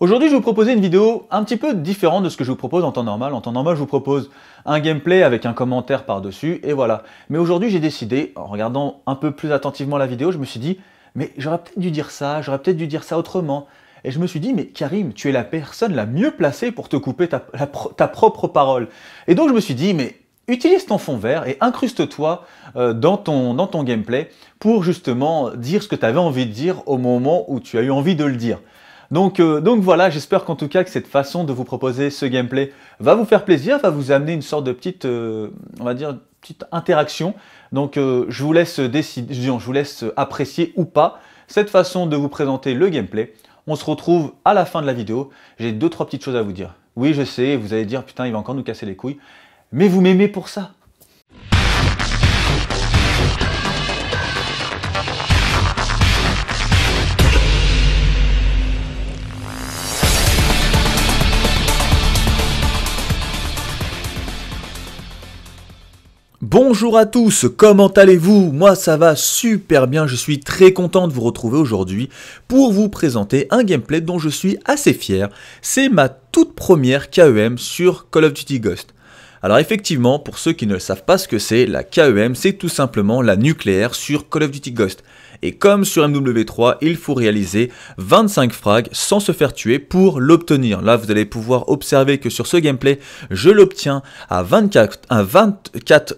Aujourd'hui, je vais vous proposer une vidéo un petit peu différente de ce que je vous propose en temps normal. En temps normal, je vous propose un gameplay avec un commentaire par-dessus, et voilà. Mais aujourd'hui, j'ai décidé, en regardant un peu plus attentivement la vidéo, je me suis dit, mais j'aurais peut-être dû dire ça, j'aurais peut-être dû dire ça autrement. Et je me suis dit, mais Karim, tu es la personne la mieux placée pour te couper ta, propre parole. Et donc, je me suis dit, mais utilise ton fond vert et incruste-toi euh, dans ton, dans ton gameplay pour justement dire ce que tu avais envie de dire au moment où tu as eu envie de le dire. Euh, donc, voilà, j'espère qu'en tout cas que cette façon de vous proposer ce gameplay va vous faire plaisir, va vous amener une sorte de petite, euh, on va dire, petite interaction. Donc euh, je vous laisse décider, je vous laisse apprécier ou pas cette façon de vous présenter le gameplay. On se retrouve à la fin de la vidéo. J'ai deux trois petites choses à vous dire. Oui, je sais, vous allez dire putain, il va encore nous casser les couilles. Mais vous m'aimez pour ça. Bonjour à tous, comment allez-vous Moi ça va super bien, je suis très content de vous retrouver aujourd'hui pour vous présenter un gameplay dont je suis assez fier. C'est ma toute première KEM sur Call of Duty Ghost. Alors effectivement, pour ceux qui ne savent pas ce que c'est, la KEM c'est tout simplement la nucléaire sur Call of Duty Ghost. Et comme sur MW3, il faut réaliser 25 frags sans se faire tuer pour l'obtenir. Là, vous allez pouvoir observer que sur ce gameplay, je l'obtiens à 24... À 24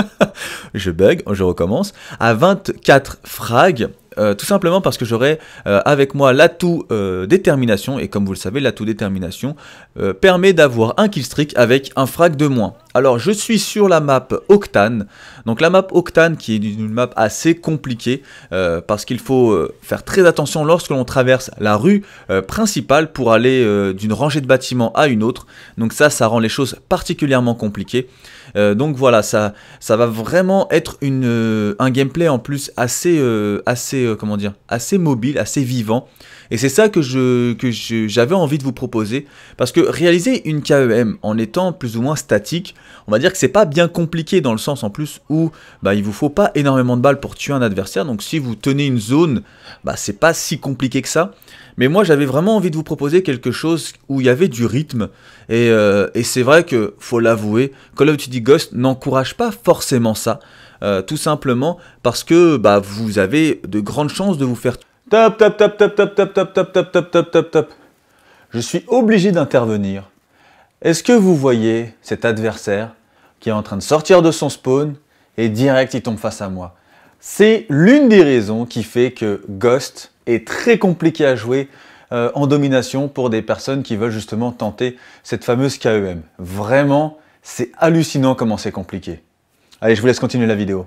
je bug, je recommence. À 24 frags euh, tout simplement parce que j'aurai euh, avec moi l'atout euh, détermination, et comme vous le savez, l'atout détermination permet d'avoir un killstreak avec un frag de moins. Alors je suis sur la map Octane, donc la map Octane qui est une map assez compliquée, parce qu'il faut faire très attention lorsque l'on traverse la rue principale pour aller d'une rangée de bâtiments à une autre, donc ça, ça rend les choses particulièrement compliquées. Euh, donc voilà, ça, ça va vraiment être une, euh, un gameplay en plus assez, euh, assez, comment dire, assez mobile, assez vivant. Et c'est ça que j'avais je, que envie de vous proposer, parce que réaliser une KEM en étant plus ou moins statique, on va dire que c'est pas bien compliqué dans le sens en plus où bah, il vous faut pas énormément de balles pour tuer un adversaire, donc si vous tenez une zone, bah, c'est pas si compliqué que ça. Mais moi, j'avais vraiment envie de vous proposer quelque chose où il y avait du rythme. Et, c'est vrai que, faut l'avouer, Call of Duty Ghost n'encourage pas forcément ça. tout simplement parce que bah, vous avez de grandes chances de vous faire... Tap top, top, top, top, top, top, top, top, top, top, top, top. Je suis obligé d'intervenir. Est-ce que vous voyez cet adversaire qui est en train de sortir de son spawn et direct il tombe face à moi C'est l'une des raisons qui fait que Ghost très compliqué à jouer euh, en domination pour des personnes qui veulent justement tenter cette fameuse KEM. Vraiment, c'est hallucinant comment c'est compliqué. Allez, je vous laisse continuer la vidéo.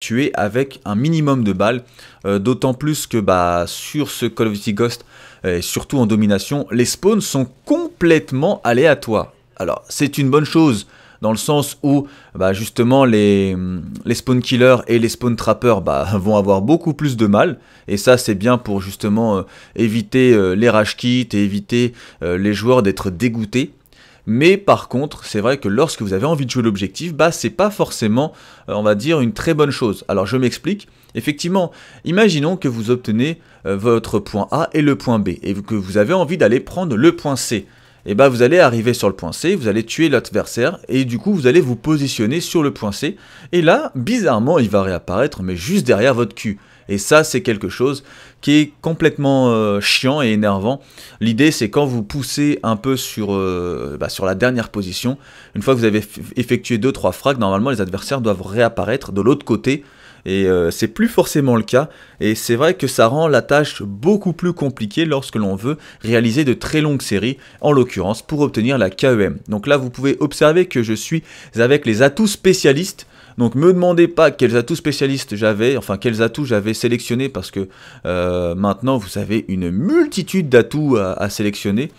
Tu avec un minimum de balles, euh, d'autant plus que bah, sur ce Call of Duty Ghost, euh, et surtout en domination, les spawns sont complètement aléatoires. Alors, c'est une bonne chose dans le sens où bah, justement les, spawn killers et les spawn trappers bah, vont avoir beaucoup plus de mal. Et ça c'est bien pour justement euh, éviter euh, les rush kits et éviter euh, les joueurs d'être dégoûtés. Mais par contre, c'est vrai que lorsque vous avez envie de jouer l'objectif, bah c'est pas forcément, on va dire, une très bonne chose. Alors je m'explique. Effectivement, imaginons que vous obtenez votre point A et le point B, et que vous avez envie d'aller prendre le point C et eh bah ben, vous allez arriver sur le point C, vous allez tuer l'adversaire, et du coup vous allez vous positionner sur le point C, et là, bizarrement, il va réapparaître, mais juste derrière votre cul. Et ça, c'est quelque chose qui est complètement euh, chiant et énervant. L'idée, c'est quand vous poussez un peu sur, euh, bah, sur la dernière position, une fois que vous avez effectué 2-3 frags, normalement les adversaires doivent réapparaître de l'autre côté, et euh, c'est plus forcément le cas, et c'est vrai que ça rend la tâche beaucoup plus compliquée lorsque l'on veut réaliser de très longues séries, en l'occurrence pour obtenir la KEM. Donc là vous pouvez observer que je suis avec les atouts spécialistes, donc ne me demandez pas quels atouts spécialistes j'avais, enfin quels atouts j'avais sélectionnés, parce que euh, maintenant vous avez une multitude d'atouts à, à sélectionner,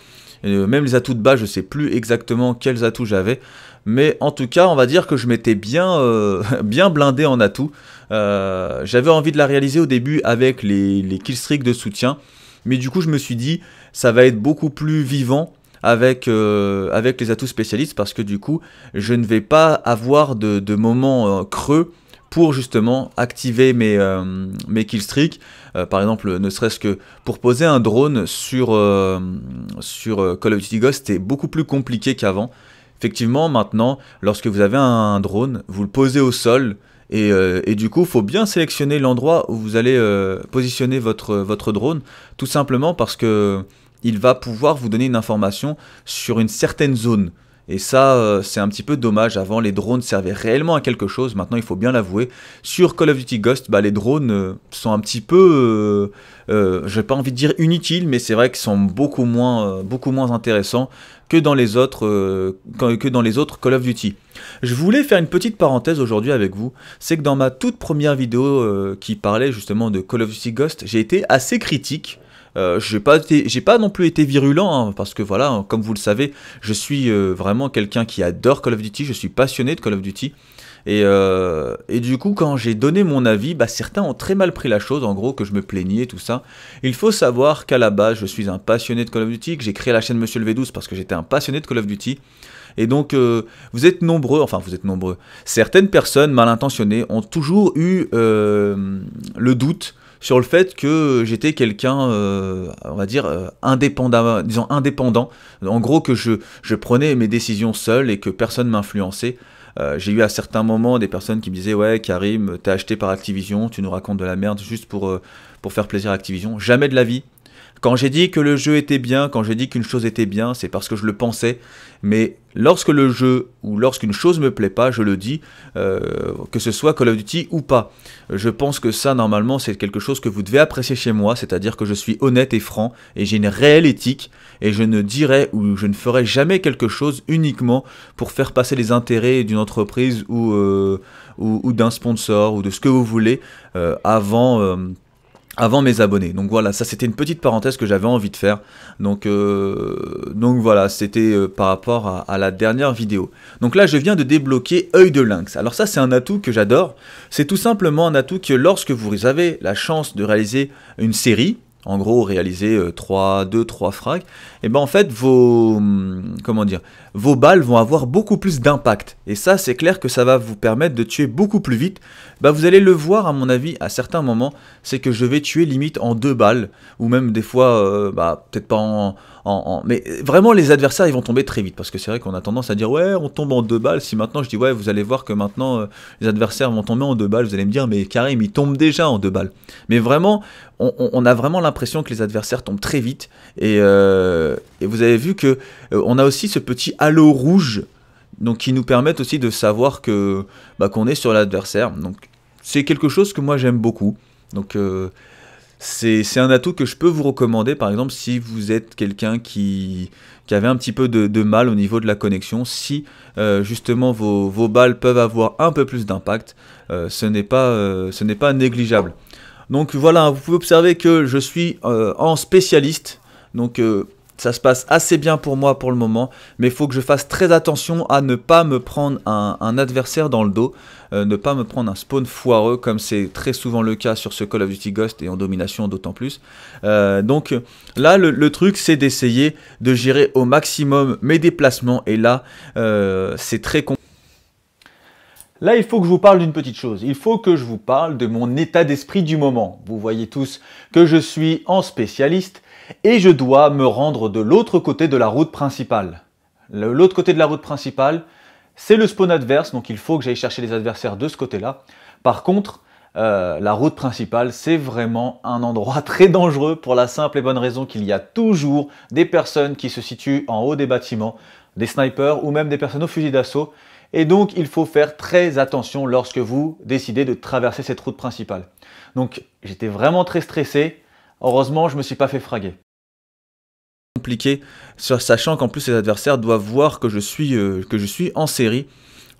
euh, même les atouts de bas, je ne sais plus exactement quels atouts j'avais mais en tout cas, on va dire que je m'étais bien, euh, bien blindé en atouts. Euh, j'avais envie de la réaliser au début avec les, killstreaks de soutien, mais du coup, je me suis dit, ça va être beaucoup plus vivant avec, euh, avec les atouts spécialistes, parce que du coup, je ne vais pas avoir de, de moments creux pour justement activer mes, mes killstreaks. par exemple, ne serait-ce que pour poser un drone sur, sur Call of Duty Ghost, c'était beaucoup plus compliqué qu'avant. Effectivement, maintenant, lorsque vous avez un drone, vous le posez au sol. Et, euh, du coup, il faut bien sélectionner l'endroit où vous allez euh, positionner votre, votre drone, tout simplement parce que il va pouvoir vous donner une information sur une certaine zone. Et ça, euh, c'est un petit peu dommage. Avant, les drones servaient réellement à quelque chose. Maintenant, il faut bien l'avouer. Sur Call of Duty Ghost, bah, les drones euh, sont un petit peu, euh, euh, j'ai pas envie de dire inutiles, mais c'est vrai qu'ils sont beaucoup moins, beaucoup moins intéressants que dans les autres, que dans les autres Call of Duty. Je voulais faire une petite parenthèse aujourd'hui avec vous. C'est que dans ma toute première vidéo qui parlait justement de Call of Duty Ghost, j'ai été assez critique euh, j'ai pas pas non plus été virulent hein, parce que voilà, hein, comme vous le savez, je suis euh, vraiment quelqu'un qui adore Call of Duty. Je suis passionné de Call of Duty. Et, euh, et du coup, quand j'ai donné mon avis, bah, certains ont très mal pris la chose, en gros, que je me plaignais, tout ça. Il faut savoir qu'à la base, je suis un passionné de Call of Duty, que j'ai créé la chaîne Monsieur le V12 parce que j'étais un passionné de Call of Duty. Et donc, vous êtes nombreux, enfin, vous êtes nombreux. Certaines personnes mal intentionnées ont toujours eu le doute sur le fait que j'étais quelqu'un, euh, on va dire, euh, indépendant, disons indépendant. En gros, que je, je prenais mes décisions seul et que personne m'influençait. Euh, j'ai eu à certains moments des personnes qui me disaient Ouais, Karim, t'es acheté par Activision, tu nous racontes de la merde juste pour, pour faire plaisir à Activision. Jamais de la vie. Quand j'ai dit que le jeu était bien, quand j'ai dit qu'une chose était bien, c'est parce que je le pensais. Mais lorsque le jeu ou lorsqu'une chose me plaît pas, je le dis, euh, que ce soit Call of Duty ou pas. Je pense que ça, normalement, c'est quelque chose que vous devez apprécier chez moi, c'est-à-dire que je suis honnête et franc, et j'ai une réelle éthique, et je ne dirai ou je ne ferai jamais quelque chose uniquement pour faire passer les intérêts d'une entreprise ou, euh, ou, d'un sponsor ou de ce que vous voulez euh, avant avant mes abonnés. Donc voilà, ça c'était une petite parenthèse que j'avais envie de faire. Donc, euh, donc voilà, c'était euh, par rapport à, la dernière vidéo. Donc là, je viens de débloquer œil de lynx. Alors ça, c'est un atout que j'adore. C'est tout simplement un atout que lorsque vous avez la chance de réaliser une série, en gros réaliser 3, 2, 3 frags, et eh ben en fait vos, hum, comment dire, vos balles vont avoir beaucoup plus d'impact. Et ça c'est clair que ça va vous permettre de tuer beaucoup plus vite. Bah vous allez le voir à mon avis à certains moments, c'est que je vais tuer limite en deux balles, ou même des fois, euh, bah, peut-être pas en, mais vraiment, les adversaires, ils vont tomber très vite. Parce que c'est vrai qu'on a tendance à dire, ouais, on tombe en deux balles. Si maintenant je dis, ouais, vous allez voir que maintenant, euh, les adversaires vont tomber en deux balles, vous allez me dire, mais Karim, il tombe déjà en deux balles. Mais vraiment, on, a vraiment l'impression que les adversaires tombent très vite. Et, euh, vous avez vu que euh, on a aussi ce petit halo rouge. Donc, qui nous permet aussi de savoir que bah, qu'on est sur l'adversaire. Donc, c'est quelque chose que moi j'aime beaucoup. Donc, c'est un atout que je peux vous recommander, par exemple, si vous êtes quelqu'un qui, avait un petit peu de, mal au niveau de la connexion, si euh, justement vos, balles peuvent avoir un peu plus d'impact, euh, ce n'est pas, euh, pas négligeable. Donc voilà, vous pouvez observer que je suis en spécialiste, donc ça se passe assez bien pour moi pour le moment, mais il faut que je fasse très attention à ne pas me prendre un, adversaire dans le dos, euh, ne pas me prendre un spawn foireux comme c'est très souvent le cas sur ce Call of Duty Ghost et en domination d'autant plus. Euh, donc là, le, truc, c'est d'essayer de gérer au maximum mes déplacements et là, euh, c'est très compliqué. Là, il faut que je vous parle d'une petite chose. Il faut que je vous parle de mon état d'esprit du moment. Vous voyez tous que je suis en spécialiste et je dois me rendre de l'autre côté de la route principale. L'autre côté de la route principale, c'est le spawn adverse, donc il faut que j'aille chercher les adversaires de ce côté-là. Par contre, euh, la route principale, c'est vraiment un endroit très dangereux pour la simple et bonne raison qu'il y a toujours des personnes qui se situent en haut des bâtiments, des snipers ou même des personnes au fusil d'assaut et donc, il faut faire très attention lorsque vous décidez de traverser cette route principale. Donc, j'étais vraiment très stressé. Heureusement, je ne me suis pas fait fraguer compliqué, sachant qu'en plus les adversaires doivent voir que je suis, euh, que je suis en série.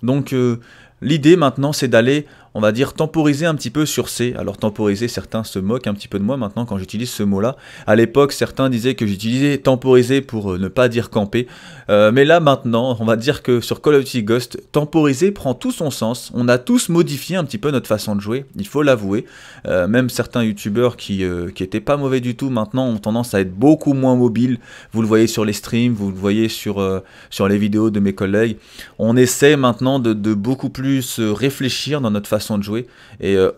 Donc euh, l'idée maintenant c'est d'aller on va dire, temporiser un petit peu sur C. Alors temporiser, certains se moquent un petit peu de moi maintenant quand j'utilise ce mot-là. À l'époque, certains disaient que j'utilisais temporiser pour euh, ne pas dire camper. Euh, mais là maintenant, on va dire que sur Call of Duty Ghost, temporiser prend tout son sens. On a tous modifié un petit peu notre façon de jouer, il faut l'avouer. Euh, même certains youtubeurs qui, n'étaient pas mauvais du tout maintenant ont tendance à être beaucoup moins mobiles. Vous le voyez sur les streams, vous le voyez sur, sur les vidéos de mes collègues. On essaie maintenant de, de beaucoup plus réfléchir dans notre façon de jouer. Et, euh,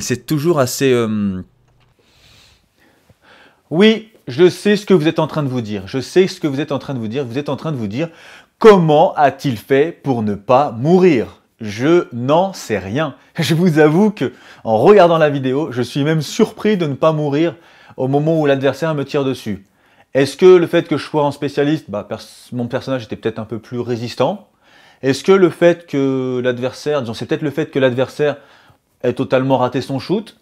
c'est toujours assez... Euh, oui, je sais ce que vous êtes en train de vous dire. Je sais ce que vous êtes en train de vous dire. Vous êtes en train de vous dire comment a-t-il fait pour ne pas mourir Je n'en sais rien. Je vous avoue que en regardant la vidéo, je suis même surpris de ne pas mourir au moment où l'adversaire me tire dessus. Est-ce que le fait que je sois en spécialiste, bah, mon personnage était peut-être un peu plus résistant est-ce que le fait que l'adversaire, c'est peut-être le fait que l'adversaire ait totalement raté son shoot,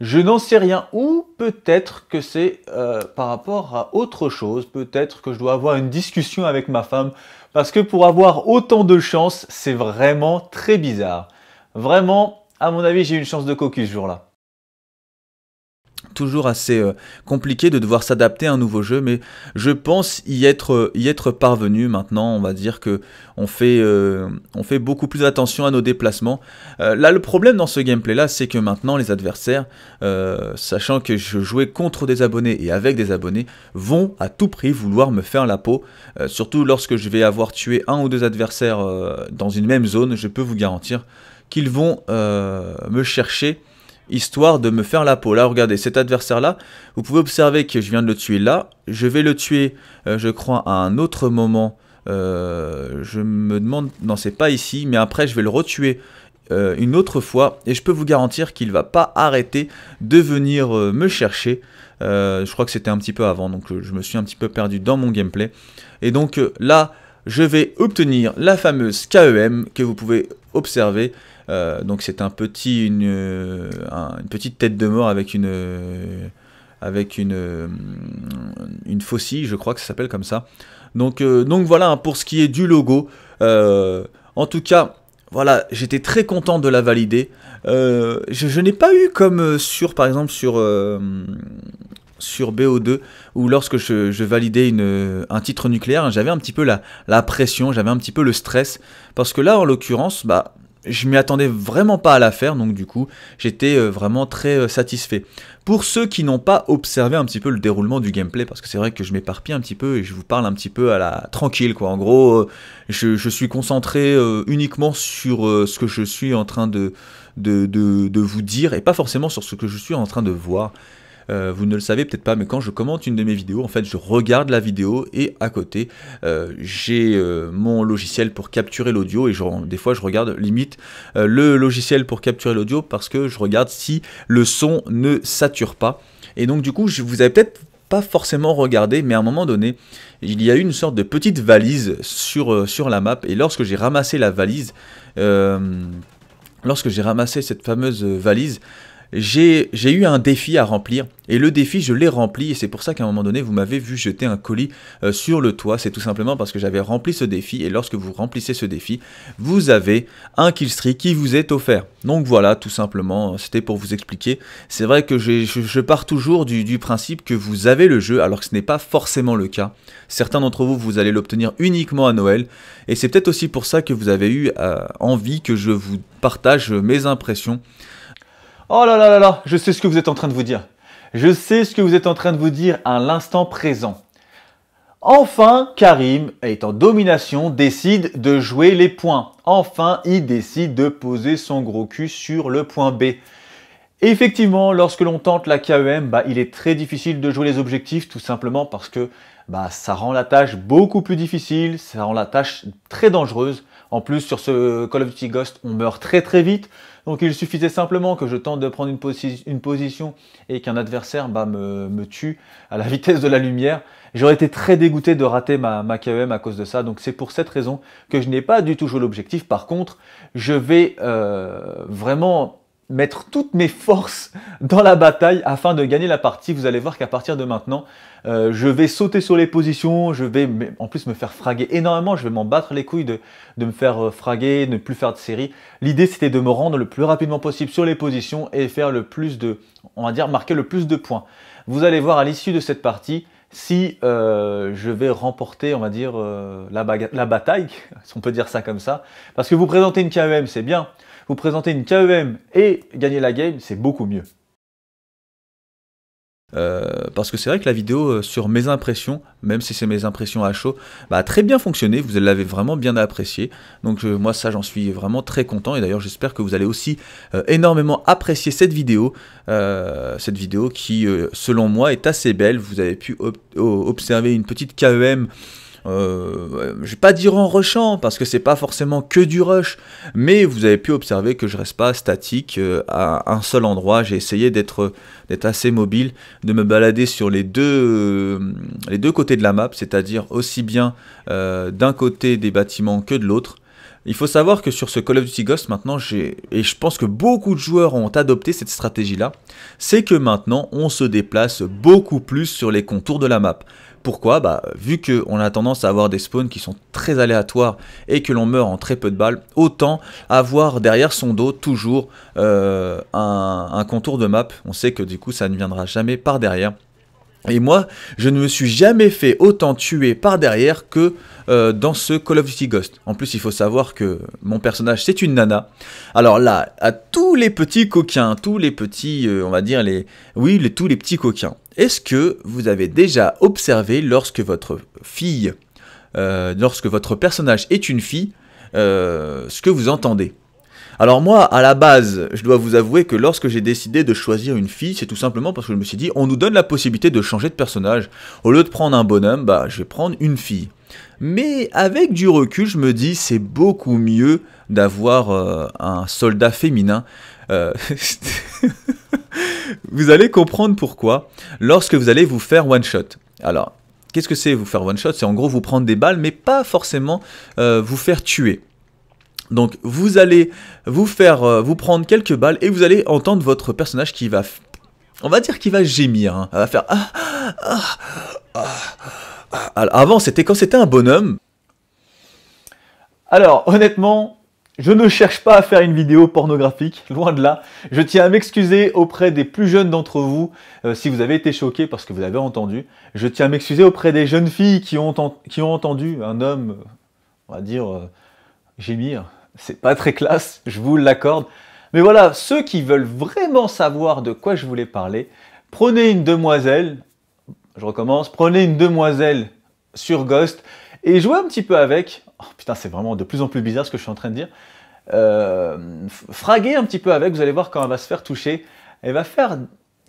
je n'en sais rien, ou peut-être que c'est euh, par rapport à autre chose, peut-être que je dois avoir une discussion avec ma femme, parce que pour avoir autant de chance, c'est vraiment très bizarre. Vraiment, à mon avis, j'ai eu une chance de cocu ce jour-là toujours assez euh, compliqué de devoir s'adapter à un nouveau jeu, mais je pense y être, y être parvenu maintenant. On va dire que on fait, euh, on fait beaucoup plus attention à nos déplacements. Euh, là, le problème dans ce gameplay-là, c'est que maintenant les adversaires, sachant que je jouais contre des abonnés et avec des abonnés, vont à tout prix vouloir me faire la peau. surtout lorsque je vais avoir tué un ou deux adversaires dans une même zone, je peux vous garantir qu'ils vont me chercher histoire de me faire la peau. Là, regardez, cet adversaire-là, vous pouvez observer que je viens de le tuer là. Je vais le tuer, euh, je crois, à un autre moment. Euh, je me demande, non, c'est pas ici, mais après, je vais le retuer euh, une autre fois. Et je peux vous garantir qu'il va pas arrêter de venir me chercher. je crois que c'était un petit peu avant, donc je me suis un petit peu perdu dans mon gameplay. Et donc là, je vais obtenir la fameuse KEM que vous pouvez observer euh, donc c'est un petit, euh, une, petite tête de mort avec une, euh, avec une, une faucille, je crois que ça s'appelle comme ça. Donc, donc voilà hein, pour ce qui est du logo. en tout cas, voilà, j'étais très content de la valider. je, n'ai pas eu comme sur, par exemple, sur sur BO2 où lorsque je, validais un titre nucléaire, hein, j'avais un petit peu la, la pression, j'avais un petit peu le stress. Parce que là, en l'occurrence, bah, je m'y attendais vraiment pas à la faire, donc du coup, j'étais euh, vraiment très euh, satisfait. Pour ceux qui n'ont pas observé un petit peu le déroulement du gameplay, parce que c'est vrai que je m'éparpille un petit peu et je vous parle un petit peu à la tranquille, quoi. En gros, euh, je, suis concentré uniquement sur ce que je suis en train de, de vous dire et pas forcément sur ce que je suis en train de voir. Euh, vous ne le savez peut-être pas, mais quand je commente une de mes vidéos, en fait, je regarde la vidéo et à côté, euh, j'ai euh, mon logiciel pour capturer l'audio et des fois, je regarde limite le logiciel pour capturer l'audio parce que je regarde si le son ne sature pas. Et donc, du coup, je, vous avez peut-être pas forcément regardé, mais à un moment donné, il y a eu une sorte de petite valise sur, sur la map et lorsque j'ai ramassé la valise, lorsque j'ai ramassé cette fameuse valise, j'ai eu un défi à remplir. Et le défi, je l'ai rempli. Et c'est pour ça qu'à un moment donné, vous m'avez vu jeter un colis euh, sur le toit. C'est tout simplement parce que j'avais rempli ce défi. Et lorsque vous remplissez ce défi, vous avez un killstreak qui vous est offert. Donc voilà, tout simplement, euh, c'était pour vous expliquer. C'est vrai que je, pars toujours du, principe que vous avez le jeu, alors que ce n'est pas forcément le cas. Certains d'entre vous, vous allez l'obtenir uniquement à Noël. Et c'est peut-être aussi pour ça que vous avez eu euh, envie que je vous partage mes impressions Oh là là là là, je sais ce que vous êtes en train de vous dire. Je sais ce que vous êtes en train de vous dire à l'instant présent. Enfin, Karim étant en domination, décide de jouer les points. Enfin, il décide de poser son gros cul sur le point B. effectivement, lorsque l'on tente la KEM, bah, il est très difficile de jouer les objectifs, tout simplement parce que bah, ça rend la tâche beaucoup plus difficile, ça rend la tâche très dangereuse. En plus, sur ce Call of Duty Ghost, on meurt très très vite. Donc il suffisait simplement que je tente de prendre une, position et qu'un adversaire bah, me, tue à la vitesse de la lumière. J'aurais été très dégoûté de rater ma, ma KEM à cause de ça. Donc c'est pour cette raison que je n'ai pas du tout joué l'objectif. Par contre, je vais euh, vraiment mettre toutes mes forces dans la bataille afin de gagner la partie. Vous allez voir qu'à partir de maintenant, euh, je vais sauter sur les positions, je vais en plus me faire fraguer énormément, je vais m'en battre les couilles de, de me faire euh, fraguer, ne plus faire de série. L'idée c'était de me rendre le plus rapidement possible sur les positions et faire le plus de, on va dire, marquer le plus de points. Vous allez voir à l'issue de cette partie, si euh, je vais remporter, on va dire, euh, la, la, bataille, si on peut dire ça comme ça, parce que vous présentez une KEM, c'est bien, vous présentez une KEM et gagner la game, c'est beaucoup mieux. Euh, parce que c'est vrai que la vidéo euh, sur mes impressions, même si c'est mes impressions à chaud, a bah, très bien fonctionné, vous l'avez vraiment bien apprécié. Donc euh, moi ça j'en suis vraiment très content et d'ailleurs j'espère que vous allez aussi énormément apprécier cette vidéo, cette vidéo qui selon moi est assez belle, vous avez pu observer une petite KEM je euh, je vais pas dire en rushant parce que c'est pas forcément que du rush, mais vous avez pu observer que je reste pas statique euh, à un seul endroit. J'ai essayé d'être assez mobile, de me balader sur les deux, euh, les deux côtés de la map, c'est-à-dire aussi bien d'un côté des bâtiments que de l'autre. Il faut savoir que sur ce Call of Duty Ghost, maintenant, j'ai, et je pense que beaucoup de joueurs ont adopté cette stratégie-là, c'est que maintenant, on se déplace beaucoup plus sur les contours de la map. Pourquoi bah, Vu qu'on a tendance à avoir des spawns qui sont très aléatoires et que l'on meurt en très peu de balles, autant avoir derrière son dos toujours euh, un, contour de map. On sait que du coup ça ne viendra jamais par derrière. Et moi, je ne me suis jamais fait autant tuer par derrière que euh, dans ce Call of Duty Ghost. En plus, il faut savoir que mon personnage, c'est une nana. Alors là, à tous les petits coquins, tous les petits, euh, on va dire, les, oui, tous les petits coquins, est-ce que vous avez déjà observé lorsque votre fille, euh, lorsque votre personnage est une fille, euh, ce que vous entendez alors moi, à la base, je dois vous avouer que lorsque j'ai décidé de choisir une fille, c'est tout simplement parce que je me suis dit, on nous donne la possibilité de changer de personnage. Au lieu de prendre un bonhomme, bah, je vais prendre une fille. Mais avec du recul, je me dis, c'est beaucoup mieux d'avoir euh, un soldat féminin. vous allez comprendre pourquoi lorsque vous allez vous faire one shot. Alors, qu'est-ce que c'est vous faire one shot C'est en gros vous prendre des balles, mais pas forcément euh, vous faire tuer. Donc vous allez vous faire euh, vous prendre quelques balles et vous allez entendre votre personnage qui va, on va dire qu'il va gémir, hein. Elle va faire ah, ah, ah, avant c'était quand c'était un bonhomme. Alors honnêtement, je ne cherche pas à faire une vidéo pornographique, loin de là. Je tiens à m'excuser auprès des plus jeunes d'entre vous euh, si vous avez été choqués parce que vous avez entendu. Je tiens à m'excuser auprès des jeunes filles qui ont, qui ont entendu un homme, euh, on va dire, euh, gémir. C'est pas très classe, je vous l'accorde. Mais voilà, ceux qui veulent vraiment savoir de quoi je voulais parler, prenez une demoiselle, je recommence, prenez une demoiselle sur Ghost et jouer un petit peu avec. Oh, putain, c'est vraiment de plus en plus bizarre ce que je suis en train de dire. Euh, fraguer un petit peu avec, vous allez voir quand elle va se faire toucher, elle va faire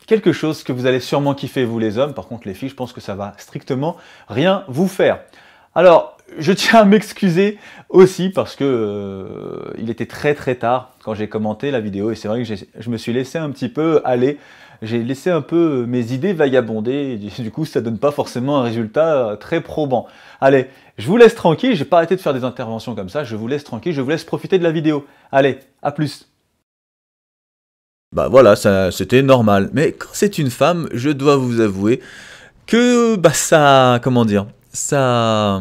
quelque chose que vous allez sûrement kiffer, vous les hommes. Par contre, les filles, je pense que ça va strictement rien vous faire. Alors, je tiens à m'excuser aussi parce que euh, il était très très tard quand j'ai commenté la vidéo et c'est vrai que je me suis laissé un petit peu aller j'ai laissé un peu mes idées vagabonder, et du coup ça donne pas forcément un résultat euh, très probant. Allez, je vous laisse tranquille, j'ai pas arrêté de faire des interventions comme ça, je vous laisse tranquille, je vous laisse profiter de la vidéo. Allez, à plus Bah voilà, c'était normal, mais quand c'est une femme, je dois vous avouer que bah ça... comment dire ça,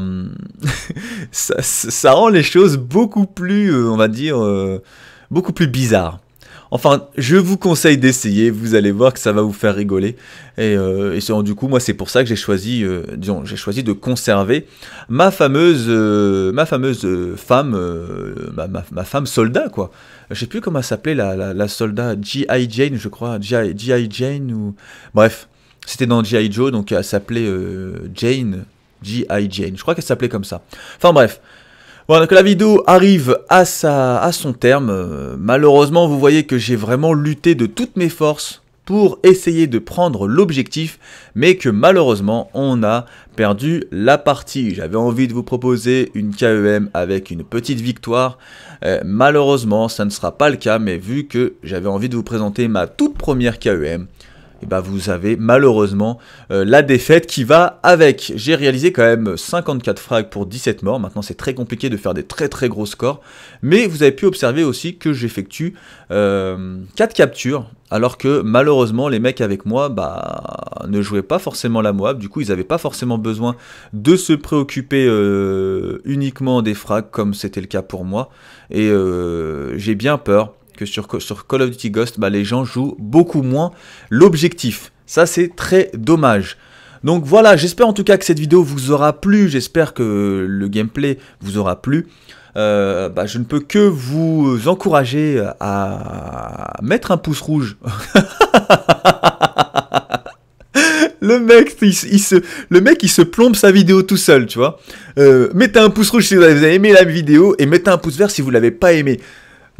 ça rend les choses beaucoup plus, euh, on va dire, euh, beaucoup plus bizarres. Enfin, je vous conseille d'essayer, vous allez voir que ça va vous faire rigoler. Et, euh, du coup, moi, c'est pour ça que j'ai choisi, euh, j'ai choisi de conserver ma fameuse, euh, ma fameuse femme, ma, femme soldat, quoi. Je sais plus comment elle s'appelait, la, la, la, soldat, G.I. Jane, je crois, G.I. Jane, ou... Bref, c'était dans G.I. Joe, donc elle s'appelait Jane, G.I. Jane, je crois qu'elle s'appelait comme ça. Enfin bref, voilà, donc la vidéo arrive à, sa, à son terme. Euh, malheureusement, vous voyez que j'ai vraiment lutté de toutes mes forces pour essayer de prendre l'objectif, mais que malheureusement, on a perdu la partie. J'avais envie de vous proposer une KEM avec une petite victoire. Euh, malheureusement, ça ne sera pas le cas, mais vu que j'avais envie de vous présenter ma toute première KEM, et eh ben vous avez malheureusement euh, la défaite qui va avec. J'ai réalisé quand même 54 frags pour 17 morts. Maintenant, c'est très compliqué de faire des très très gros scores. Mais vous avez pu observer aussi que j'effectue 4 euh, captures. Alors que malheureusement, les mecs avec moi bah, ne jouaient pas forcément la Moab. Du coup, ils n'avaient pas forcément besoin de se préoccuper euh, uniquement des frags comme c'était le cas pour moi. Et j'ai bien peur que sur, Call of Duty Ghost, bah, les gens jouent beaucoup moins l'objectif. Ça, c'est très dommage. Donc voilà, j'espère en tout cas que cette vidéo vous aura plu, j'espère que le gameplay vous aura plu. Euh, bah, je ne peux que vous encourager à mettre un pouce rouge. le mec, il, se, le mec, se plombe sa vidéo tout seul, tu vois. Euh, mettez un pouce rouge si vous avez aimé la vidéo et mettez un pouce vert si vous l'avez pas aimé.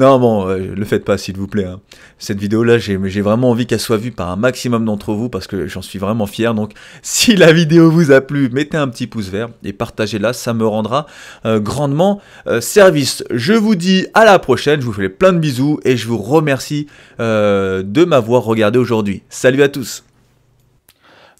Non, bon, euh, le faites pas, s'il vous plaît. Hein. Cette vidéo-là, j'ai vraiment envie qu'elle soit vue par un maximum d'entre vous parce que j'en suis vraiment fier. Donc, si la vidéo vous a plu, mettez un petit pouce vert et partagez-la. Ça me rendra euh, grandement euh, service. Je vous dis à la prochaine. Je vous fais plein de bisous et je vous remercie de m'avoir regardé aujourd'hui. Salut à tous.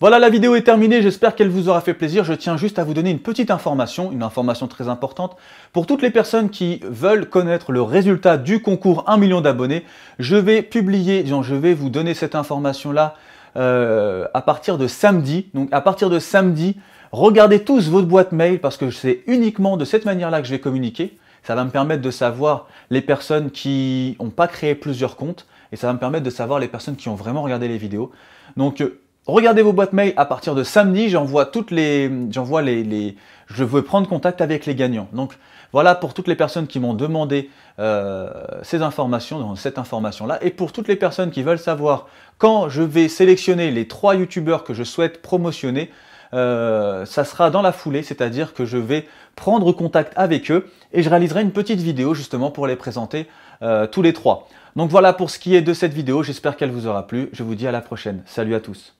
Voilà, la vidéo est terminée, j'espère qu'elle vous aura fait plaisir. Je tiens juste à vous donner une petite information, une information très importante. Pour toutes les personnes qui veulent connaître le résultat du concours 1 million d'abonnés, je vais publier, je vais vous donner cette information-là euh, à partir de samedi. Donc à partir de samedi, regardez tous votre boîte mail parce que c'est uniquement de cette manière-là que je vais communiquer. Ça va me permettre de savoir les personnes qui n'ont pas créé plusieurs comptes et ça va me permettre de savoir les personnes qui ont vraiment regardé les vidéos. Donc euh, Regardez vos boîtes mail à partir de samedi, j'envoie toutes les, j'envoie les, les, je veux prendre contact avec les gagnants. Donc voilà pour toutes les personnes qui m'ont demandé euh, ces informations, cette information-là, et pour toutes les personnes qui veulent savoir quand je vais sélectionner les trois youtubeurs que je souhaite promotionner, euh, ça sera dans la foulée, c'est-à-dire que je vais prendre contact avec eux et je réaliserai une petite vidéo justement pour les présenter euh, tous les trois. Donc voilà pour ce qui est de cette vidéo, j'espère qu'elle vous aura plu, je vous dis à la prochaine, salut à tous.